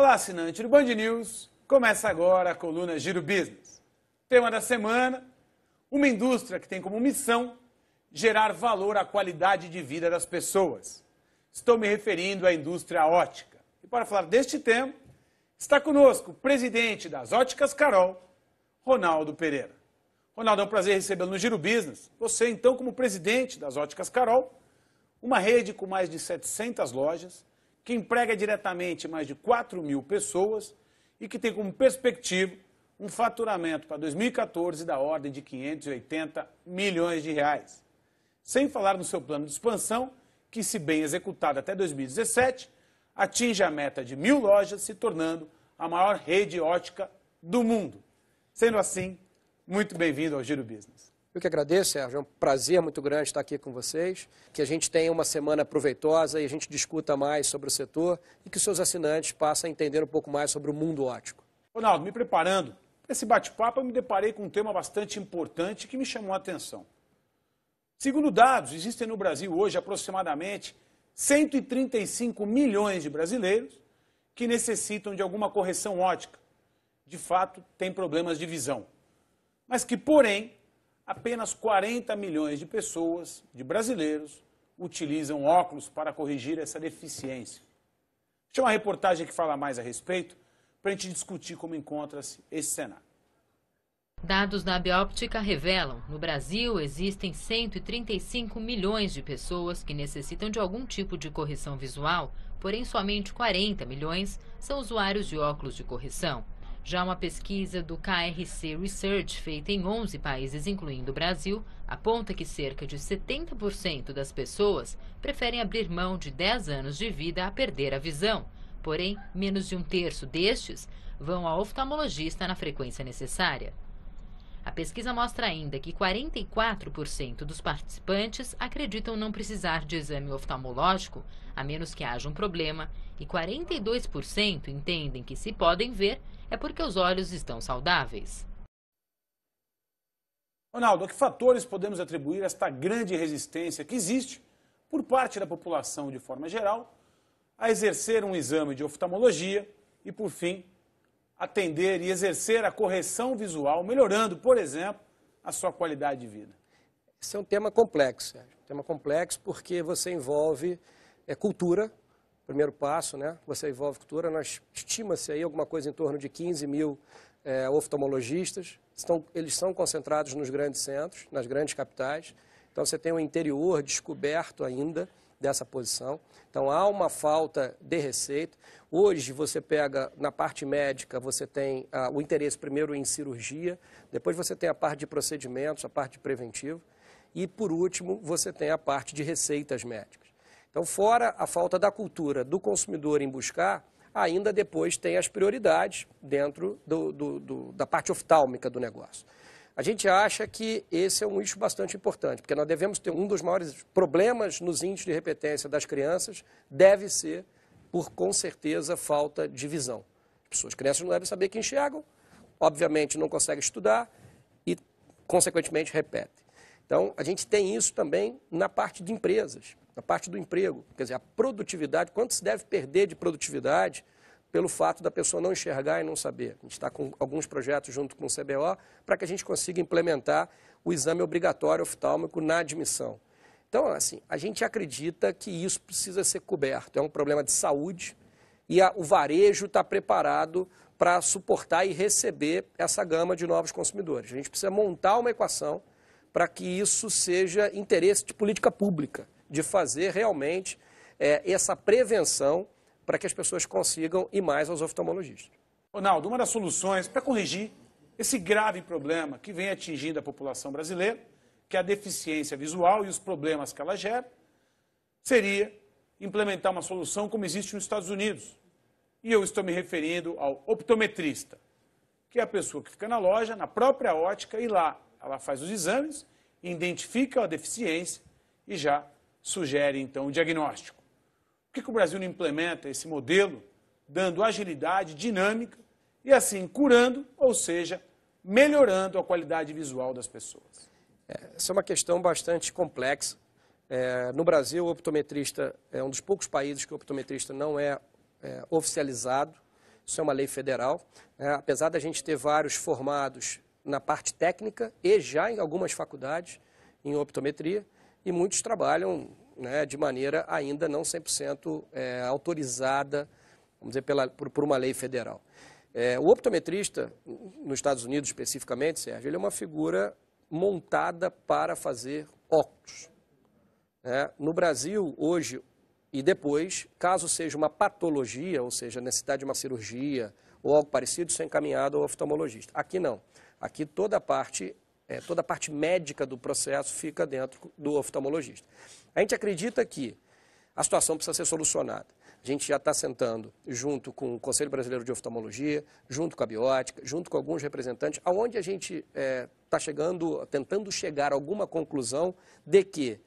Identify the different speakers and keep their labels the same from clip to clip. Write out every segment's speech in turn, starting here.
Speaker 1: Olá, assinante do Band News. Começa agora a coluna Giro Business. Tema da semana: uma indústria que tem como missão gerar valor à qualidade de vida das pessoas. Estou me referindo à indústria ótica. E para falar deste tema, está conosco o presidente das Óticas Carol, Ronaldo Pereira. Ronaldo, é um prazer recebê-lo no Giro Business. Você, então, como presidente das Óticas Carol, uma rede com mais de 700 lojas que emprega diretamente mais de 4 mil pessoas e que tem como perspectiva um faturamento para 2014 da ordem de 580 milhões de reais. Sem falar no seu plano de expansão, que, se bem executado até 2017, atinge a meta de mil lojas, se tornando a maior rede ótica do mundo. Sendo assim, muito bem-vindo ao Giro Business. Eu que agradeço, Sérgio. É um prazer muito grande estar aqui
Speaker 2: com vocês. Que a gente tenha uma semana proveitosa e a gente discuta mais sobre o setor e que os seus assinantes passem a entender um pouco mais sobre o mundo ótico.
Speaker 1: Ronaldo, me preparando para esse bate-papo, eu me deparei com um tema bastante importante que me chamou a atenção. Segundo dados, existem no Brasil hoje aproximadamente 135 milhões de brasileiros que necessitam de alguma correção ótica. De fato, têm problemas de visão. Mas que, porém, apenas 40 milhões de pessoas, de brasileiros, utilizam óculos para corrigir essa deficiência. Tinha uma reportagem que fala mais a respeito para a gente discutir como encontra-se esse cenário.
Speaker 3: Dados da Bióptica revelam, no Brasil existem 135 milhões de pessoas que necessitam de algum tipo de correção visual, porém somente 40 milhões são usuários de óculos de correção. Já uma pesquisa do KRC Research, feita em 11 países, incluindo o Brasil, aponta que cerca de 70% das pessoas preferem abrir mão de 10 anos de vida a perder a visão. Porém, menos de um terço destes vão ao oftalmologista na frequência necessária. A pesquisa mostra ainda que 44% dos participantes acreditam não precisar de exame oftalmológico, a menos que haja um problema, e 42% entendem que se podem ver é porque os olhos estão saudáveis.
Speaker 1: Ronaldo, a que fatores podemos atribuir esta grande resistência que existe por parte da população de forma geral a exercer um exame de oftalmologia e, por fim, atender e exercer a correção visual, melhorando, por exemplo, a sua qualidade de vida? Esse é um tema complexo, é um
Speaker 2: tema complexo porque você envolve é, cultura, primeiro passo, né? Você envolve cultura, nós estima-se aí alguma coisa em torno de 15 mil é, oftalmologistas, estão, eles são concentrados nos grandes centros, nas grandes capitais, então você tem um interior descoberto ainda, dessa posição. Então há uma falta de receita. Hoje você pega na parte médica, você tem ah, o interesse primeiro em cirurgia, depois você tem a parte de procedimentos, a parte de preventivo e por último você tem a parte de receitas médicas. Então fora a falta da cultura do consumidor em buscar, ainda depois tem as prioridades dentro do, do, do, da parte oftálmica do negócio a gente acha que esse é um eixo bastante importante, porque nós devemos ter um dos maiores problemas nos índices de repetência das crianças, deve ser, por com certeza, falta de visão. As crianças não devem saber que enxergam, obviamente não conseguem estudar e, consequentemente, repetem. Então, a gente tem isso também na parte de empresas, na parte do emprego. Quer dizer, a produtividade, quanto se deve perder de produtividade pelo fato da pessoa não enxergar e não saber. A gente está com alguns projetos junto com o CBO para que a gente consiga implementar o exame obrigatório oftálmico na admissão. Então, assim, a gente acredita que isso precisa ser coberto. É um problema de saúde e a, o varejo está preparado para suportar e receber essa gama de novos consumidores. A gente precisa montar uma equação para que isso seja interesse de política pública, de fazer realmente é, essa prevenção para que as pessoas
Speaker 1: consigam ir mais aos oftalmologistas. Ronaldo, uma das soluções para corrigir esse grave problema que vem atingindo a população brasileira, que é a deficiência visual e os problemas que ela gera, seria implementar uma solução como existe nos Estados Unidos. E eu estou me referindo ao optometrista, que é a pessoa que fica na loja, na própria ótica, e lá ela faz os exames, identifica a deficiência e já sugere, então, o diagnóstico. Por que, que o Brasil não implementa esse modelo, dando agilidade, dinâmica e assim curando, ou seja, melhorando a qualidade visual das pessoas? É, essa é uma questão bastante complexa.
Speaker 2: É, no Brasil, o optometrista é um dos poucos países que o optometrista não é, é oficializado. Isso é uma lei federal. É, apesar da gente ter vários formados na parte técnica e já em algumas faculdades em optometria, e muitos trabalham né, de maneira ainda não 100% é, autorizada, vamos dizer, pela, por, por uma lei federal. É, o optometrista, nos Estados Unidos especificamente, Sérgio, ele é uma figura montada para fazer óculos. É, no Brasil, hoje e depois, caso seja uma patologia, ou seja, necessidade de uma cirurgia ou algo parecido, isso é encaminhado ao oftalmologista. Aqui não. Aqui toda a parte é, toda a parte médica do processo fica dentro do oftalmologista. A gente acredita que a situação precisa ser solucionada. A gente já está sentando junto com o Conselho Brasileiro de Oftalmologia, junto com a Biótica, junto com alguns representantes, aonde a gente está é, tá chegando, tentando chegar a alguma conclusão de que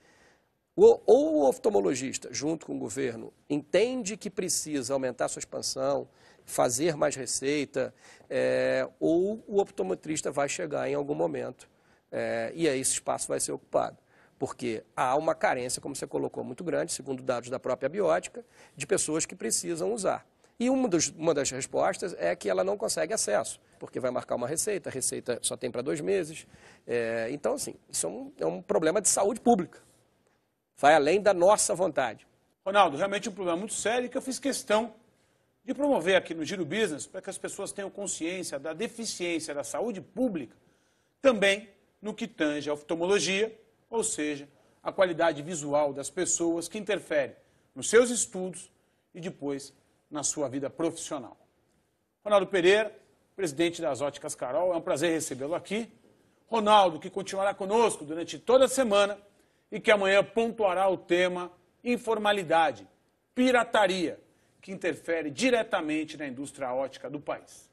Speaker 2: ou o oftalmologista, junto com o governo, entende que precisa aumentar sua expansão, fazer mais receita, é, ou o optometrista vai chegar em algum momento é, e aí esse espaço vai ser ocupado. Porque há uma carência, como você colocou, muito grande, segundo dados da própria biótica, de pessoas que precisam usar. E uma, dos, uma das respostas é que ela não consegue acesso, porque vai marcar uma receita, a receita só tem para dois meses. É, então, assim, isso é um, é um problema de saúde pública. Vai além da nossa vontade.
Speaker 1: Ronaldo, realmente um problema muito sério que eu fiz questão de promover aqui no Giro Business para que as pessoas tenham consciência da deficiência da saúde pública também no que tange a oftalmologia, ou seja, a qualidade visual das pessoas que interfere nos seus estudos e depois na sua vida profissional. Ronaldo Pereira, presidente das Óticas Carol, é um prazer recebê-lo aqui. Ronaldo, que continuará conosco durante toda a semana e que amanhã pontuará o tema informalidade, pirataria, que interfere diretamente na indústria ótica do país.